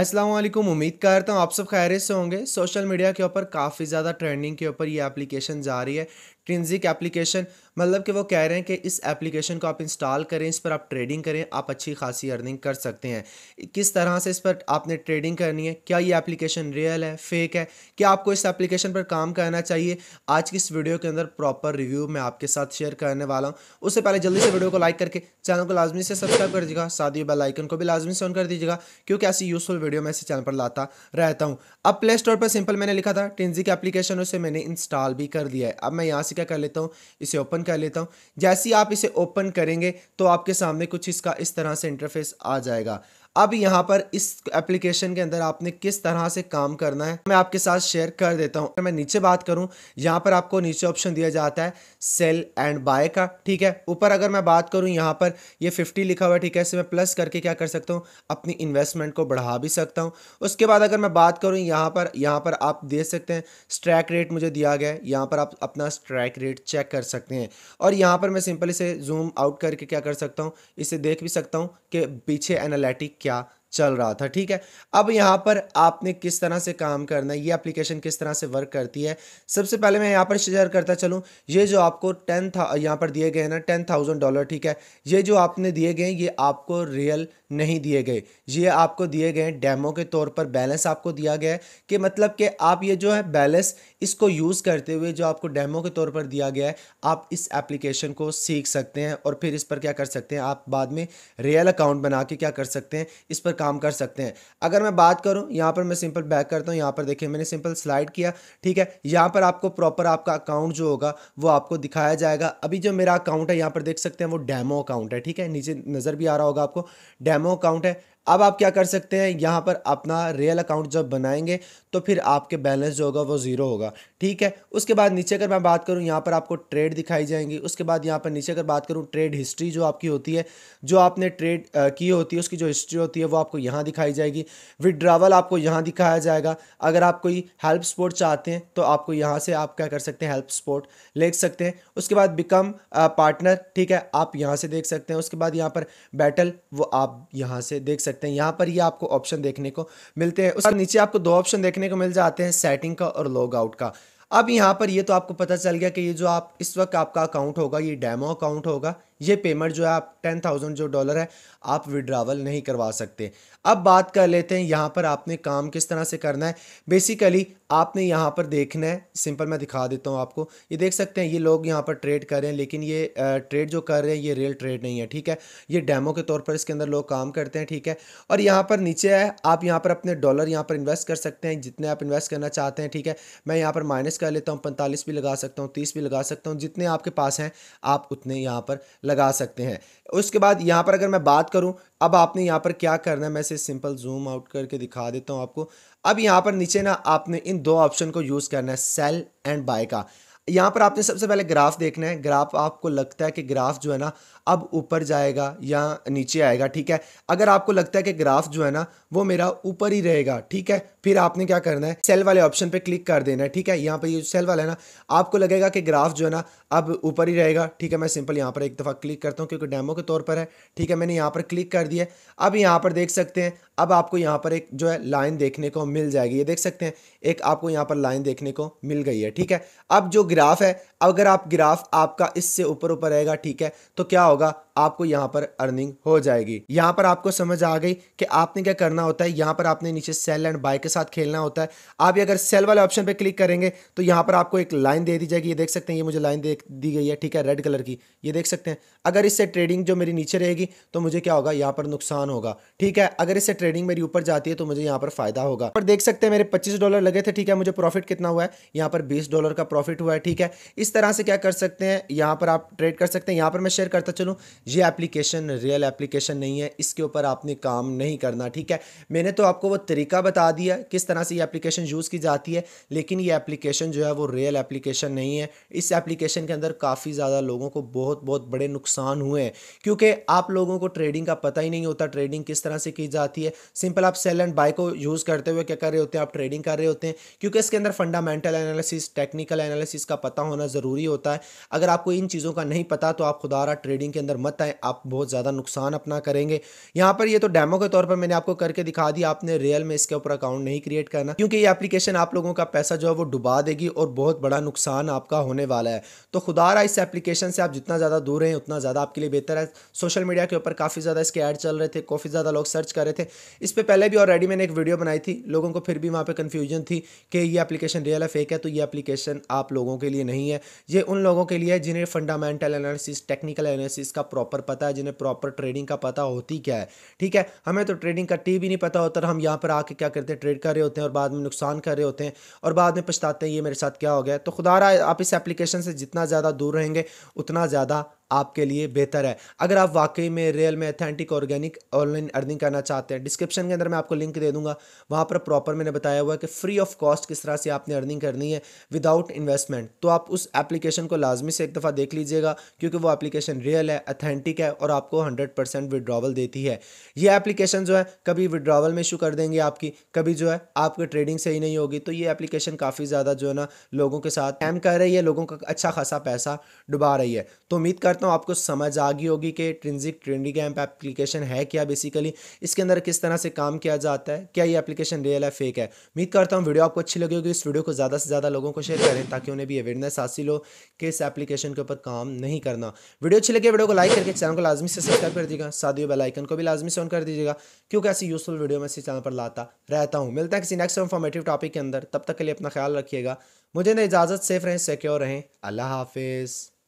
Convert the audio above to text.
असलम उम्मीद करता हूँ आप सब खैर से होंगे सोशल मीडिया के ऊपर काफ़ी ज़्यादा ट्रेंडिंग के ऊपर ये एप्लीकेशन जा रही है ट्रिंजिक एप्लीकेशन मतलब कि वो कह रहे हैं कि इस एप्लीकेशन को आप इंस्टॉल करें इस पर आप ट्रेडिंग करें आप अच्छी खासी अर्निंग कर सकते हैं किस तरह से इस पर आपने ट्रेडिंग करनी है क्या ये एप्लीकेशन रियल है फेक है क्या आपको इस एप्लीकेशन पर काम करना चाहिए आज की इस वीडियो के अंदर प्रॉपर रिव्यू मैं आपके साथ शेयर करने वाला हूँ उससे पहले जल्दी से वीडियो को लाइक करके चैनल को लाजमी से सब्सक्राइब कर दीजिएगा साथ ही बेलाइकन को भी लाजमी से ऑन कर दीजिएगा क्योंकि ऐसी यूजफुल वीडियो मैं इस चैनल पर लाता रहता हूँ अब प्ले स्टोर पर सिंपल मैंने लिखा था ट्रिंजिक एप्लीकेशन उसे मैंने इंस्टॉल भी कर दिया है अब मैं यहाँ से से क्या कर लेता हूँ इसे ओपन कर लेता हूँ जैसे ही आप इसे ओपन करेंगे तो आपके सामने कुछ इसका इस तरह से इंटरफेस आ जाएगा अब यहाँ पर इस एप्लीकेशन के अंदर आपने किस तरह से काम करना है मैं आपके साथ शेयर कर देता हूँ मैं नीचे बात करूँ यहाँ पर आपको नीचे ऑप्शन दिया जाता है सेल एंड बाय का ठीक है ऊपर अगर मैं बात करूँ यहाँ पर ये फिफ्टी लिखा हुआ है ठीक है इसे मैं प्लस करके क्या कर सकता हूँ अपनी इन्वेस्टमेंट को बढ़ा भी सकता हूँ उसके बाद अगर मैं बात करूँ यहाँ पर यहाँ पर आप देख सकते हैं स्ट्रैक रेट मुझे दिया गया है यहाँ पर आप अपना स्ट्रैक रेट चेक कर सकते हैं और यहाँ पर मैं सिंपल इसे जूम आउट करके क्या कर सकता हूँ इसे देख भी सकता हूँ कि पीछे एनालिटिक vecchia चल रहा था ठीक है अब यहाँ पर आपने किस तरह से काम करना है ये एप्लीकेशन किस तरह से वर्क करती है सबसे पहले मैं यहाँ पर शेयर करता चलूँ ये जो आपको टेन था यहाँ पर दिए गए ना टेन थाउजेंड डॉलर ठीक है ये जो आपने दिए गए ये आपको रियल नहीं दिए गए ये आपको दिए गए डेमो के तौर पर बैलेंस आपको दिया गया है कि मतलब कि आप ये जो है बैलेंस इसको यूज़ करते हुए जो आपको डेमो के तौर पर दिया गया है आप इस एप्लीकेशन को सीख सकते हैं और फिर इस पर क्या कर सकते हैं आप बाद में रियल अकाउंट बना के क्या कर सकते हैं इस पर काम कर सकते हैं अगर मैं बात करूँ यहाँ पर मैं सिंपल बैक करता हूँ यहाँ पर देखिए मैंने सिंपल स्लाइड किया ठीक है यहाँ पर आपको प्रॉपर आपका अकाउंट जो होगा वो आपको दिखाया जाएगा अभी जो मेरा अकाउंट है यहाँ पर देख सकते हैं वो डैमो अकाउंट है ठीक है नीचे नज़र भी आ रहा होगा आपको डैमो अकाउंट है अब आप क्या कर सकते हैं यहाँ पर अपना रियल अकाउंट जब बनाएंगे तो फिर आपके बैलेंस जो होगा वो ज़ीरो होगा ठीक है उसके बाद नीचे अगर मैं बात करूँ यहाँ पर आपको ट्रेड दिखाई जाएंगी उसके बाद यहाँ पर नीचे अगर बात करूँ ट्रेड हिस्ट्री जो आपकी होती है जो आपने ट्रेड की होती है उसकी जो हिस्ट्री होती है वो आपको यहाँ दिखाई जाएगी विड्रावल आपको यहाँ दिखाया जाएगा अगर आप कोई हेल्प स्पोर्ट चाहते हैं तो आपको यहाँ से आप क्या कर सकते हैं हेल्प स्पोर्ट ले सकते हैं उसके बाद बिकम पार्टनर ठीक है आप यहाँ से देख सकते हैं उसके बाद यहाँ पर बैटल वो आप यहाँ से देख सकते हैं यहाँ पर ही आपको ऑप्शन देखने को मिलते हैं उसके नीचे आपको दो ऑप्शन देखने को मिल जाते हैं सेटिंग का और लॉग आउट का अब यहाँ पर ये तो आपको पता चल गया कि ये जो आप इस वक्त आपका अकाउंट होगा ये डेमो अकाउंट होगा ये पेमेंट जो है आप टेन थाउजेंड जो डॉलर है आप विड्रावल नहीं करवा सकते अब बात कर लेते हैं यहाँ पर आपने काम किस तरह से करना है बेसिकली आपने यहाँ पर देखना है सिंपल मैं दिखा देता हूँ आपको ये देख सकते हैं ये लोग यहाँ पर ट्रेड कर रहे हैं लेकिन ये ट्रेड जो कर रहे हैं ये रियल ट्रेड नहीं है ठीक है ये डेमो के तौर पर इसके अंदर लोग काम करते हैं ठीक है और यहाँ पर नीचे है आप यहाँ पर अपने डॉलर यहाँ पर इन्वेस्ट कर सकते हैं जितने आप इन्वेस्ट करना चाहते हैं ठीक है मैं यहाँ पर माइनस कर लेता हूँ पैंतालीस भी लगा सकता हूँ तीस भी लगा सकता हूँ जितने आपके पास हैं आप उतने यहाँ पर लगा सकते हैं उसके बाद यहाँ पर अगर मैं बात करूँ अब आपने यहाँ पर क्या करना है मैं इसे सिंपल जूम आउट करके दिखा देता हूँ आपको अब यहाँ पर नीचे ना आपने इन दो ऑप्शन को यूज़ करना है सेल एंड बाय का यहाँ पर आपने सबसे पहले ग्राफ देखना है ग्राफ आपको लगता है कि ग्राफ जो है ना अब ऊपर जाएगा या नीचे आएगा ठीक है अगर आपको लगता है कि ग्राफ जो है ना वो मेरा ऊपर ही रहेगा ठीक है फिर आपने क्या करना है सेल वाले ऑप्शन पे क्लिक कर देना है ठीक है यहाँ पर ये सेल वाला है ना आपको लगेगा कि ग्राफ जो है ना अब ऊपर ही रहेगा ठीक है मैं सिंपल यहाँ पर एक दफ़ा क्लिक करता हूँ क्योंकि डैमो के तौर पर है ठीक है मैंने यहाँ पर क्लिक कर दिया अब यहाँ पर देख सकते हैं अब आपको यहाँ पर एक जो है लाइन देखने को मिल जाएगी ये देख सकते हैं एक आपको यहाँ पर लाइन देखने को मिल गई है ठीक है अब जो ग्राफ है अगर आप ग्राफ आपका इससे ऊपर ऊपर रहेगा ठीक है तो क्या होगा आपको यहाँ पर अर्निंग हो जाएगी यहाँ पर आपको समझ आ गई कि आपने क्या करना होता है यहाँ पर आपने नीचे सेल एंड बाय के साथ खेलना होता है आप अगर सेल वाले ऑप्शन पर क्लिक करेंगे तो यहाँ पर आपको एक लाइन दे दी जाएगी ये देख सकते हैं ये मुझे लाइन दी गई है ठीक है रेड कलर की ये देख सकते हैं अगर इससे ट्रेडिंग जो मेरी नीचे रहेगी तो मुझे क्या होगा यहाँ पर नुकसान होगा ठीक है अगर इससे ट्रेडिंग मेरी ऊपर जाती है तो मुझे यहाँ पर फायदा होगा पर देख सकते हैं मेरे पच्चीस डॉलर लगे थे ठीक है मुझे प्रॉफिट कितना हुआ है यहाँ पर बीस डॉलर का प्रॉफिट हुआ है ठीक है इस तरह से क्या कर सकते हैं यहाँ पर आप ट्रेड कर सकते हैं यहाँ पर मैं शेयर करता चलूँ ये एप्लीकेशन रियल एप्लीकेशन नहीं है इसके ऊपर आपने काम नहीं करना ठीक है मैंने तो आपको वो तरीका बता दिया किस तरह से ये एप्लीकेशन यूज़ की जाती है लेकिन ये एप्लीकेशन जो है वो रियल एप्लीकेशन नहीं है इस एप्लीकेशन के अंदर काफ़ी ज़्यादा लोगों को बहुत बहुत बड़े नुकसान हुए हैं क्योंकि आप लोगों को ट्रेडिंग का पता ही नहीं होता ट्रेडिंग किस तरह से की जाती है सिंपल आप सेल एंड बाय को यूज़ करते हुए क्या कर रहे होते हैं आप ट्रेडिंग कर रहे होते हैं क्योंकि इसके अंदर फंडामेंटल एनालिसिस टेक्निकल एनालिसिस का पता होना ज़रूरी होता है अगर आपको इन चीज़ों का नहीं पता तो आप खुदारा ट्रेडिंग के अंदर मत बहुत है आप बहुत ज़्यादा नुकसान अपना करेंगे यहाँ पर ये तो डेमो के तौर पर मैंने आपको करके दिखा दिया आपने रियल में इसके ऊपर अकाउंट नहीं क्रिएट करना क्योंकि ये एप्लीकेशन आप लोगों का पैसा जो है वो डुबा देगी और बहुत बड़ा नुकसान आपका होने वाला है तो खुदा रहा इस एप्लीकेशन से आप जितना ज़्यादा दूर रहें उतना ज़्यादा आपके लिए बेहतर है सोशल मीडिया के ऊपर काफ़ी ज़्यादा इसके ऐड चल रहे थे काफ़ी ज़्यादा लोग सर्च कर रहे थे इस पर पहले भी ऑलरेडी मैंने एक वीडियो बनाई थी लोगों को फिर भी वहाँ पर कन्फ्यूजन थी कि ये एप्लीकेशन रियल है फेक है तो ये एप्लीकेशन आप लोगों के लिए नहीं है ये उन लोगों के लिए जिन्हें फंडामेंटल एनालिसिस टेक्निकल एनालिसिस का प्रॉपर पता है जिन्हें प्रॉपर ट्रेडिंग का पता होती क्या है ठीक है हमें तो ट्रेडिंग का टी भी नहीं पता होता हम यहाँ पर आके क्या करते हैं ट्रेड कर रहे होते हैं और बाद में नुकसान कर रहे होते हैं और बाद में पछताते हैं ये मेरे साथ क्या हो गया तो खुदा आप इस एप्लीकेशन से जितना ज़्यादा दूर रहेंगे उतना ज़्यादा आपके लिए बेहतर है अगर आप वाकई में रियल में अथेंटिक ऑर्गेनिक ऑनलाइन अर्निंग करना चाहते हैं डिस्क्रिप्शन के अंदर मैं आपको लिंक दे दूंगा वहाँ पर प्रॉपर मैंने बताया हुआ है कि फ्री ऑफ कॉस्ट किस तरह से आपने अर्निंग करनी है विदाउट इन्वेस्टमेंट तो आप उस एप्लीकेशन को लाजमी से एक दफ़ा देख लीजिएगा क्योंकि वो एप्लीकेशन रियल है अथेंटिक है और आपको हंड्रेड परसेंट विड्रॉवल देती है ये एप्लीकेशन जो है कभी विड्रॉवल में इशू कर देंगे आपकी कभी जो है आपकी ट्रेडिंग सही नहीं होगी तो ये एप्लीकेशन काफ़ी ज़्यादा जो है ना लोगों के साथ टाइम कर रही है लोगों का अच्छा खासा पैसा डुबा रही है तो उम्मीद करते करता हूँ आपको समझ आ गई होगी कि ट्रिंजिक ट्रेंडिंग एम्प एप्लीकेशन है क्या बेसिकली इसके अंदर किस तरह से काम किया जाता है क्या ये एप्लीकेशन रियल है फेक है उम्मीद करता हूँ वीडियो आपको अच्छी लगी होगी इस वीडियो को ज़्यादा से ज़्यादा लोगों को शेयर करें ताकि उन्हें भी अवेयरनेस हासिल हो कि इस एप्लीकेशन के ऊपर काम नहीं करना वीडियो अच्छी लगी वीडियो को लाइक करके चैनल को लाजमी से सब्सक्राइब कर दीजिएगा साथ बेलाइकन को भी लाजमी से ऑन कर दीजिएगा क्योंकि ऐसी यूजफुल वीडियो मैं इसी चैनल पर लाता रहता हूँ मिलता है किसी नेक्स्ट इन्फॉर्मेटिव टॉपिक के अंदर तब तक के लिए अपना ख्याल रखिएगा मुझे ना इजाज़त सेफ रहें सिक्योर रहें अल्लाह हाफिज़